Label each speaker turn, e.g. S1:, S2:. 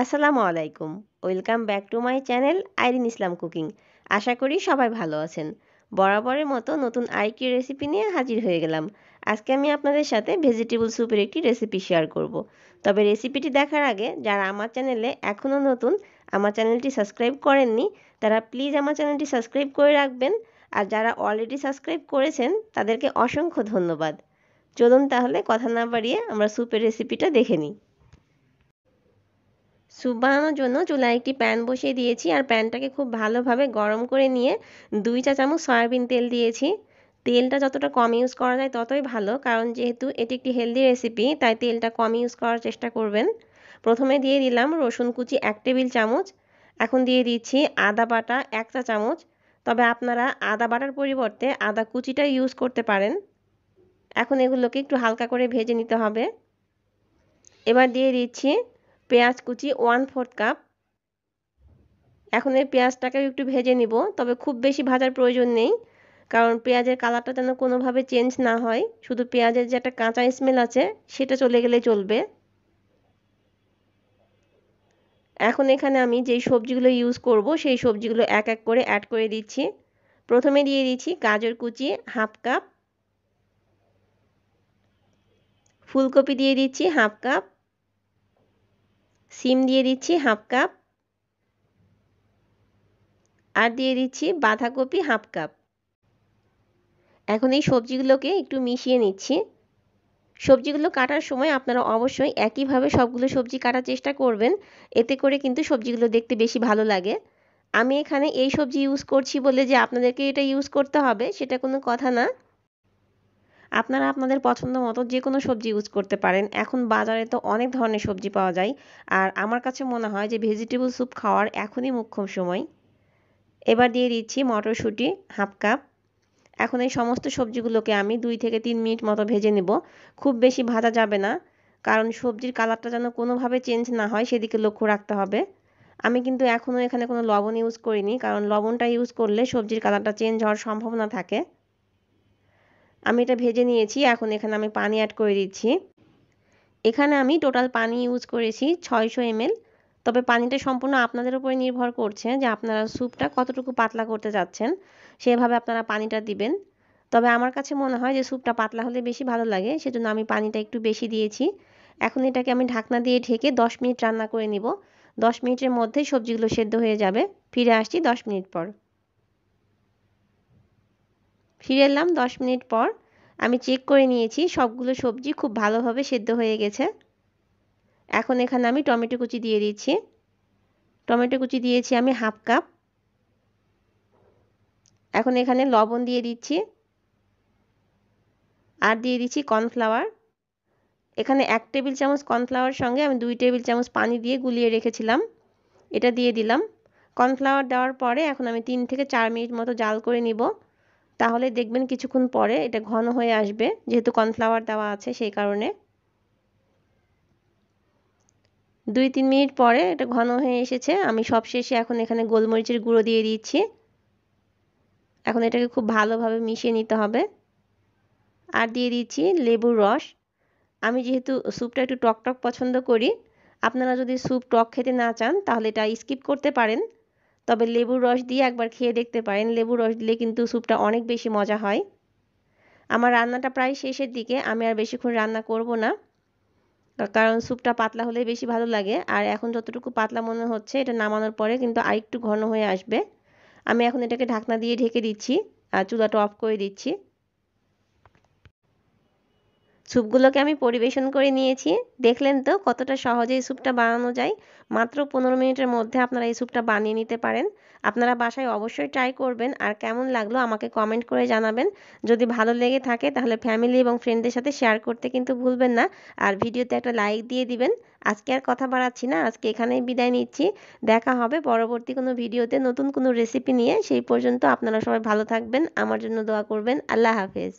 S1: আসসালামু আলাইকুম welcome back to my channel Irin Islam cooking আশা করি সবাই ভালো আছেন বরাবরের মতো নতুন আইকি রেসিপি নিয়ে হাজির হয়ে গেলাম আজকে আমি আপনাদের সাথে ভেজিটেবল স্যুপের একটি রেসিপি শেয়ার করব। তবে রেসিপিটি দেখার আগে যারা আমার চ্যানেলে এখনও নতুন আমার চ্যানেলটি সাবস্ক্রাইব করেননি তারা প্লিজ আমার চ্যানেলটি সাবস্ক্রাইব করে রাখবেন আর যারা অলরেডি সাবস্ক্রাইব করেছেন তাদেরকে অসংখ্য ধন্যবাদ চলুন তাহলে কথা না বাড়িয়ে আমরা স্যুপের রেসিপিটা দেখে নিই স্যুপ বানানোর জন্য চুলায় একটি প্যান বসিয়ে দিয়েছি আর প্যানটাকে খুব ভালোভাবে গরম করে নিয়ে দুই চা চামচ সয়াবিন তেল দিয়েছি তেলটা যতটা কম ইউজ করা যায় ততই ভালো কারণ যেহেতু এটি একটি হেলদি রেসিপি তাই তেলটা কম ইউজ করার চেষ্টা করবেন প্রথমে দিয়ে দিলাম রসুন কুচি এক টেবিল চামচ এখন দিয়ে দিচ্ছি আদা বাটা এক চা চামচ তবে আপনারা আদা বাটার পরিবর্তে আদা কুচিটা ইউজ করতে পারেন এখন এগুলোকে একটু হালকা করে ভেজে নিতে হবে এবার দিয়ে দিচ্ছি পেঁয়াজ কুচি ওয়ান ফোর্থ কাপ এখন এই পেঁয়াজটাকে একটু ভেজে নিব তবে খুব বেশি ভাজার প্রয়োজন নেই কারণ পেঁয়াজের কালারটা যেন কোনোভাবে চেঞ্জ না হয় শুধু পেঁয়াজের যে একটা কাঁচা স্মেল আছে সেটা চলে গেলে চলবে এখন এখানে আমি যেই সবজিগুলো ইউজ করব সেই সবজিগুলো এক এক করে অ্যাড করে দিচ্ছি প্রথমে দিয়ে দিচ্ছি গাজর কুচি হাফ কাপ ফুলকপি দিয়ে দিচ্ছি হাফ কাপ সিম দিয়ে দিচ্ছি হাফ কাপ আর দিয়ে দিচ্ছি বাঁধাকপি হাফ কাপ এখন এই সবজিগুলোকে একটু মিশিয়ে নিচ্ছি সবজিগুলো কাটার সময় আপনারা অবশ্যই একইভাবে সবগুলো সবজি কাটার চেষ্টা করবেন এতে করে কিন্তু সবজিগুলো দেখতে বেশি ভালো লাগে আমি এখানে এই সবজি ইউজ করছি বলে যে আপনাদেরকে এটা ইউজ করতে হবে সেটা কোনো কথা না আপনারা আপনাদের পছন্দ মতো যে কোনো সবজি ইউজ করতে পারেন এখন বাজারে তো অনেক ধরনের সবজি পাওয়া যায় আর আমার কাছে মনে হয় যে ভেজিটেবল স্যুপ খাওয়ার এখনই মুখ্যম সময় এবার দিয়ে দিচ্ছি মটরশুঁটি হাফ কাপ এখন এই সমস্ত সবজিগুলোকে আমি দুই থেকে তিন মিনিট মতো ভেজে নেব খুব বেশি ভাজা যাবে না কারণ সবজির কালারটা যেন কোনোভাবে চেঞ্জ না হয় সেদিকে লক্ষ্য রাখতে হবে আমি কিন্তু এখনও এখানে কোনো লবণ ইউজ করিনি কারণ লবণটা ইউজ করলে সবজির কালারটা চেঞ্জ হওয়ার সম্ভাবনা থাকে আমি এটা ভেজে নিয়েছি এখন এখানে আমি পানি অ্যাড করে দিচ্ছি এখানে আমি টোটাল পানি ইউজ করেছি ছয়শো এমএল তবে পানিটা সম্পূর্ণ আপনাদের উপরে নির্ভর করছে যে আপনারা স্যুপটা কতটুকু পাতলা করতে চাচ্ছেন সেভাবে আপনারা পানিটা দিবেন তবে আমার কাছে মনে হয় যে স্যুপটা পাতলা হলে বেশি ভালো লাগে সেজন্য আমি পানিটা একটু বেশি দিয়েছি এখন এটাকে আমি ঢাকনা দিয়ে ঢেকে 10 মিনিট রান্না করে নিব 10 মিনিটের মধ্যে সবজিগুলো সেদ্ধ হয়ে যাবে ফিরে আসছি 10 মিনিট পর ফিরে এলাম দশ মিনিট পর আমি চেক করে নিয়েছি সবগুলো সবজি খুব ভালোভাবে সেদ্ধ হয়ে গেছে এখন এখানে আমি টমেটো কুচি দিয়ে দিচ্ছি টমেটো কুচি দিয়েছি আমি হাফ কাপ এখন এখানে লবণ দিয়ে দিচ্ছি আর দিয়ে দিচ্ছি কর্নফ্লাওয়ার এখানে এক টেবিল চামচ কর্নফ্লাওয়ার সঙ্গে আমি দুই টেবিল চামচ পানি দিয়ে গুলিয়ে রেখেছিলাম এটা দিয়ে দিলাম কর্নফ্লাওয়ার দেওয়ার পরে এখন আমি তিন থেকে চার মিনিট মতো জাল করে নিব তাহলে দেখবেন কিছুক্ষণ পরে এটা ঘন হয়ে আসবে যেহেতু কর্নফ্লাওয়ার দেওয়া আছে সেই কারণে দুই তিন মিনিট পরে এটা ঘন হয়ে এসেছে আমি সবশেষে এখন এখানে গোলমরিচের গুঁড়ো দিয়ে দিচ্ছি এখন এটাকে খুব ভালোভাবে মিশিয়ে নিতে হবে আর দিয়ে দিচ্ছি লেবুর রস আমি যেহেতু স্যুপটা একটু টক টক পছন্দ করি আপনারা যদি স্যুপ টক খেতে না চান তাহলে এটা স্কিপ করতে পারেন তবে লেবুর রস দিয়ে একবার খেয়ে দেখতে পারেন লেবুর রস দিলে কিন্তু স্যুপটা অনেক বেশি মজা হয় আমার রান্নাটা প্রায় শেষের দিকে আমি আর বেশিক্ষণ রান্না করব না কারণ স্যুপটা পাতলা হলে বেশি ভালো লাগে আর এখন যতটুকু পাতলা মনে হচ্ছে এটা নামানোর পরে কিন্তু আরেকটু ঘন হয়ে আসবে আমি এখন এটাকে ঢাকনা দিয়ে ঢেকে দিচ্ছি আর চুলাটা অফ করে দিচ্ছি স্যুপগুলোকে আমি পরিবেশন করে নিয়েছি দেখলেন তো কতটা সহজে এই স্যুপটা বানানো যায় মাত্র পনেরো মিনিটের মধ্যে আপনারা এই স্যুপটা বানিয়ে নিতে পারেন আপনারা বাসায় অবশ্যই ট্রাই করবেন আর কেমন লাগলো আমাকে কমেন্ট করে জানাবেন যদি ভালো লেগে থাকে তাহলে ফ্যামিলি এবং ফ্রেন্ডদের সাথে শেয়ার করতে কিন্তু ভুলবেন না আর ভিডিওতে একটা লাইক দিয়ে দিবেন আজকে আর কথা বাড়াচ্ছি না আজকে এখানেই বিদায় নিচ্ছি দেখা হবে পরবর্তী কোনো ভিডিওতে নতুন কোনো রেসিপি নিয়ে সেই পর্যন্ত আপনারা সবাই ভালো থাকবেন আমার জন্য দোয়া করবেন আল্লাহ হাফেজ